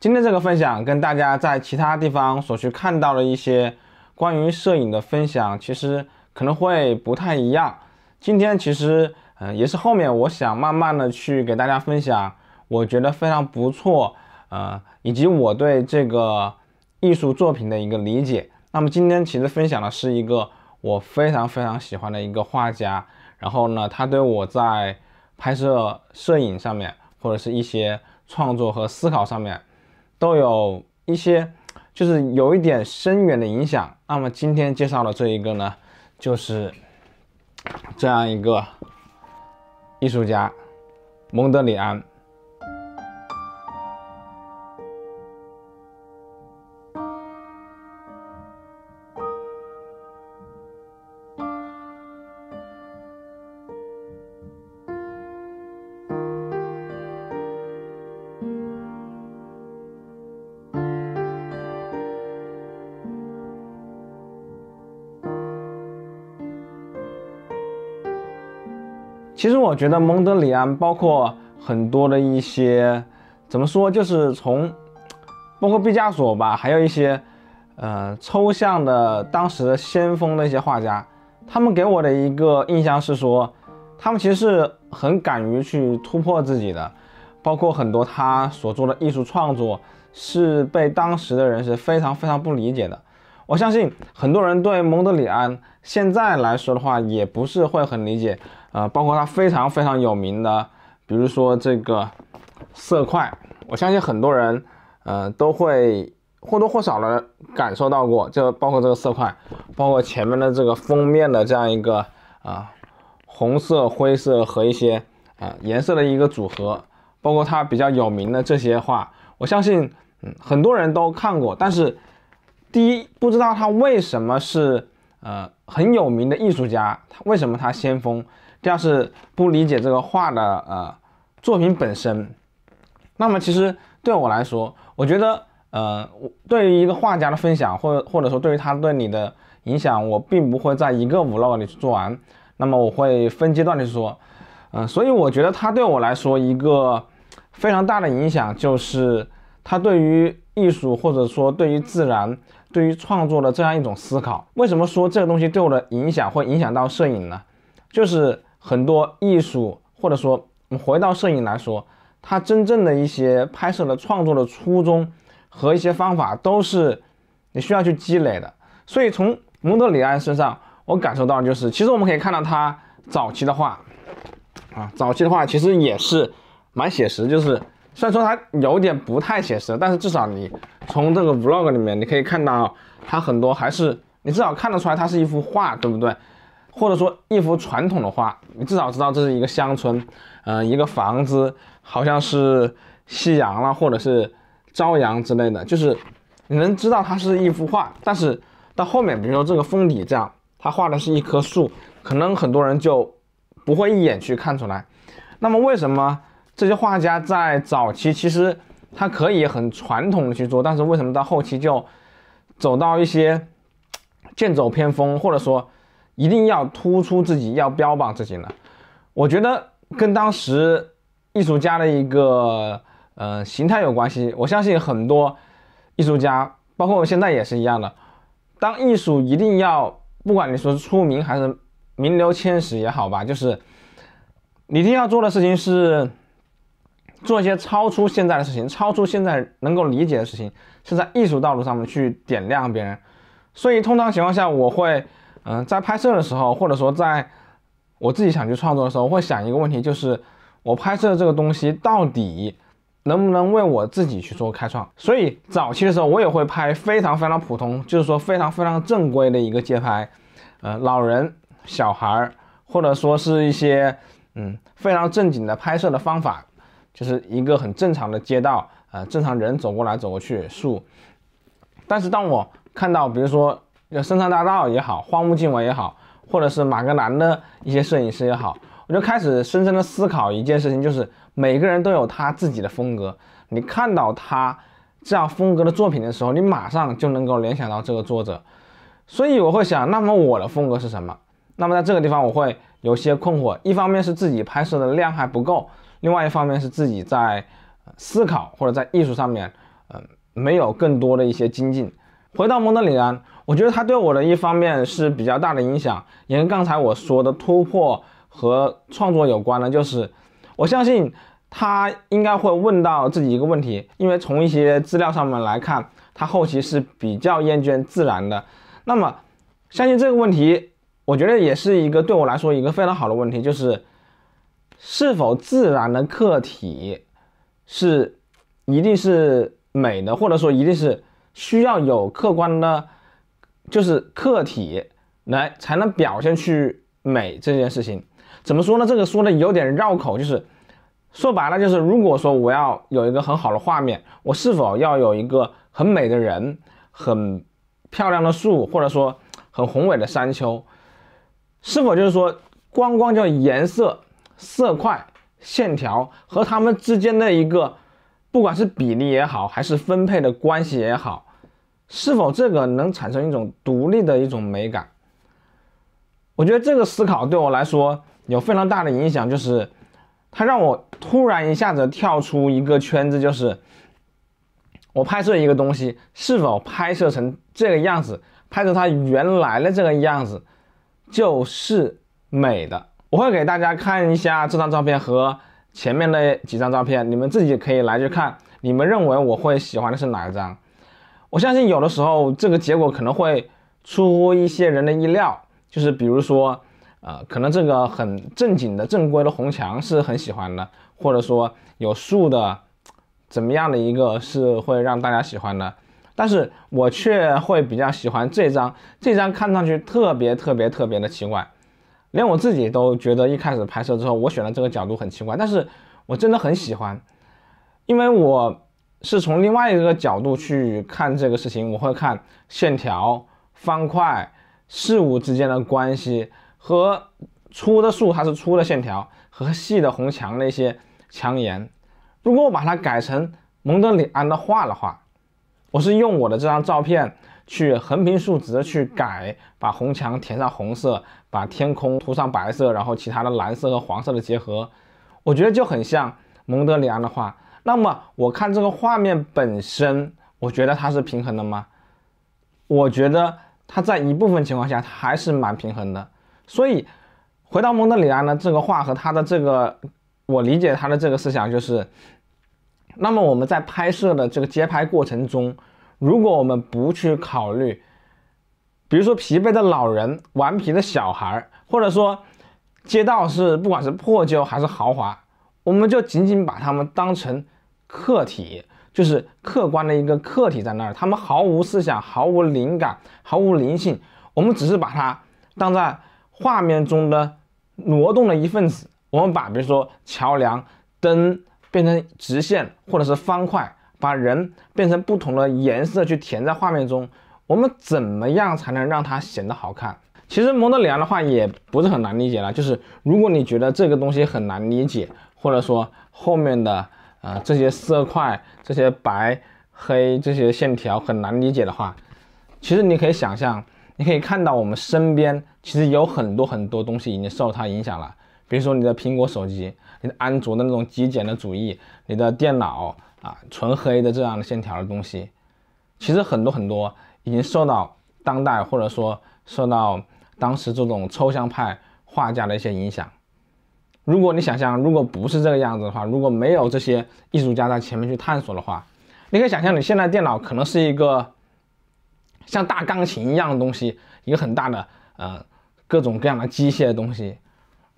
今天这个分享跟大家在其他地方所去看到的一些关于摄影的分享，其实可能会不太一样。今天其实，嗯，也是后面我想慢慢的去给大家分享，我觉得非常不错，呃，以及我对这个艺术作品的一个理解。那么今天其实分享的是一个我非常非常喜欢的一个画家，然后呢，他对我在拍摄摄影上面，或者是一些创作和思考上面。都有一些，就是有一点深远的影响。那么今天介绍的这一个呢，就是这样一个艺术家——蒙德里安。其实我觉得蒙德里安包括很多的一些，怎么说，就是从包括毕加索吧，还有一些呃抽象的当时的先锋的一些画家，他们给我的一个印象是说，他们其实是很敢于去突破自己的，包括很多他所做的艺术创作是被当时的人是非常非常不理解的。我相信很多人对蒙德里安现在来说的话，也不是会很理解。呃，包括他非常非常有名的，比如说这个色块，我相信很多人，呃，都会或多或少的感受到过。就包括这个色块，包括前面的这个封面的这样一个啊，红色、灰色和一些啊颜色的一个组合，包括他比较有名的这些画，我相信，嗯，很多人都看过。但是，第一，不知道他为什么是呃很有名的艺术家，他为什么他先锋？第二是不理解这个画的呃作品本身，那么其实对我来说，我觉得呃，对于一个画家的分享，或者或者说对于他对你的影响，我并不会在一个 vlog 里去做完，那么我会分阶段的说，呃，所以我觉得他对我来说一个非常大的影响就是他对于艺术或者说对于自然，对于创作的这样一种思考。为什么说这个东西对我的影响会影响到摄影呢？就是。很多艺术，或者说我们回到摄影来说，它真正的一些拍摄的创作的初衷和一些方法都是你需要去积累的。所以从蒙德里安身上，我感受到就是，其实我们可以看到他早期的画，啊，早期的画其实也是蛮写实，就是虽然说他有点不太写实，但是至少你从这个 vlog 里面你可以看到，他很多还是你至少看得出来，它是一幅画，对不对？或者说一幅传统的画，你至少知道这是一个乡村，嗯，一个房子，好像是夕阳了，或者是朝阳之类的，就是你能知道它是一幅画。但是到后面，比如说这个封底这样，他画的是一棵树，可能很多人就不会一眼去看出来。那么为什么这些画家在早期其实他可以很传统的去做，但是为什么到后期就走到一些剑走偏锋，或者说？一定要突出自己，要标榜自己呢？我觉得跟当时艺术家的一个呃形态有关系。我相信很多艺术家，包括我现在也是一样的。当艺术一定要，不管你说是出名还是名流千史也好吧，就是你一定要做的事情是做一些超出现在的事情，超出现在能够理解的事情，是在艺术道路上面去点亮别人。所以通常情况下，我会。嗯，在拍摄的时候，或者说在我自己想去创作的时候，会想一个问题，就是我拍摄这个东西到底能不能为我自己去做开创。所以早期的时候，我也会拍非常非常普通，就是说非常非常正规的一个街拍，呃，老人、小孩儿，或者说是一些嗯非常正经的拍摄的方法，就是一个很正常的街道，呃，正常人走过来走过去，树。但是当我看到，比如说。就《深山大道》也好，《荒木经惟》也好，或者是马格南的一些摄影师也好，我就开始深深的思考一件事情，就是每个人都有他自己的风格。你看到他这样风格的作品的时候，你马上就能够联想到这个作者。所以我会想，那么我的风格是什么？那么在这个地方，我会有些困惑。一方面是自己拍摄的量还不够，另外一方面是自己在思考或者在艺术上面，嗯，没有更多的一些精进。回到蒙德里安。我觉得他对我的一方面是比较大的影响，也跟刚才我说的突破和创作有关的，就是我相信他应该会问到自己一个问题，因为从一些资料上面来看，他后期是比较厌倦自然的。那么，相信这个问题，我觉得也是一个对我来说一个非常好的问题，就是是否自然的客体是一定是美的，或者说一定是需要有客观的。就是客体来才能表现去美这件事情，怎么说呢？这个说的有点绕口，就是说白了就是，如果说我要有一个很好的画面，我是否要有一个很美的人、很漂亮的树，或者说很宏伟的山丘？是否就是说，光光叫颜色、色块、线条和它们之间的一个，不管是比例也好，还是分配的关系也好？是否这个能产生一种独立的一种美感？我觉得这个思考对我来说有非常大的影响，就是它让我突然一下子跳出一个圈子，就是我拍摄一个东西，是否拍摄成这个样子，拍摄它原来的这个样子就是美的。我会给大家看一下这张照片和前面那几张照片，你们自己可以来去看，你们认为我会喜欢的是哪一张？我相信有的时候这个结果可能会出乎一些人的意料，就是比如说，呃，可能这个很正经的正规的红墙是很喜欢的，或者说有树的，怎么样的一个是会让大家喜欢的，但是我却会比较喜欢这张，这张看上去特别特别特别的奇怪，连我自己都觉得一开始拍摄之后我选的这个角度很奇怪，但是我真的很喜欢，因为我。是从另外一个角度去看这个事情，我会看线条、方块、事物之间的关系和粗的树，它是粗的线条和细的红墙那些墙沿。如果我把它改成蒙德里安的画的话，我是用我的这张照片去横平竖直的去改，把红墙填上红色，把天空涂上白色，然后其他的蓝色和黄色的结合，我觉得就很像蒙德里安的画。那么我看这个画面本身，我觉得它是平衡的吗？我觉得它在一部分情况下，它还是蛮平衡的。所以回到蒙德里安呢，这个话和他的这个，我理解他的这个思想就是，那么我们在拍摄的这个街拍过程中，如果我们不去考虑，比如说疲惫的老人、顽皮的小孩，或者说街道是不管是破旧还是豪华。我们就仅仅把他们当成客体，就是客观的一个客体在那儿，他们毫无思想，毫无灵感，毫无灵性。我们只是把它当在画面中的挪动的一份子。我们把比如说桥梁、灯变成直线或者是方块，把人变成不同的颜色去填在画面中。我们怎么样才能让它显得好看？其实蒙德里安的话也不是很难理解了，就是如果你觉得这个东西很难理解，或者说后面的呃这些色块、这些白黑这些线条很难理解的话，其实你可以想象，你可以看到我们身边其实有很多很多东西已经受它影响了，比如说你的苹果手机、你的安卓的那种极简的主义、你的电脑啊纯黑的这样的线条的东西，其实很多很多已经受到当代或者说受到。当时这种抽象派画家的一些影响。如果你想象，如果不是这个样子的话，如果没有这些艺术家在前面去探索的话，你可以想象你现在电脑可能是一个像大钢琴一样的东西，一个很大的呃各种各样的机械的东西。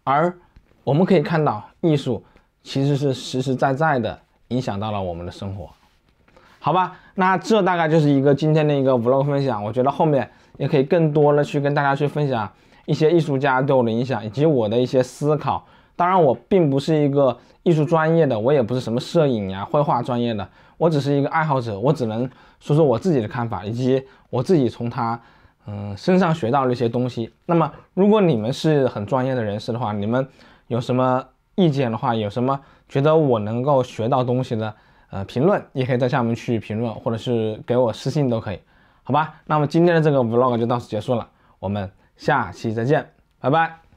而我们可以看到，艺术其实是实实在在的影响到了我们的生活。好吧，那这大概就是一个今天的一个 vlog 分享。我觉得后面也可以更多的去跟大家去分享一些艺术家对我的影响，以及我的一些思考。当然，我并不是一个艺术专业的，我也不是什么摄影呀、绘画专业的，我只是一个爱好者。我只能说说我自己的看法，以及我自己从他嗯身上学到的一些东西。那么，如果你们是很专业的人士的话，你们有什么意见的话，有什么觉得我能够学到东西的？呃，评论也可以在下面去评论，或者是给我私信都可以，好吧？那么今天的这个 vlog 就到此结束了，我们下期再见，拜拜。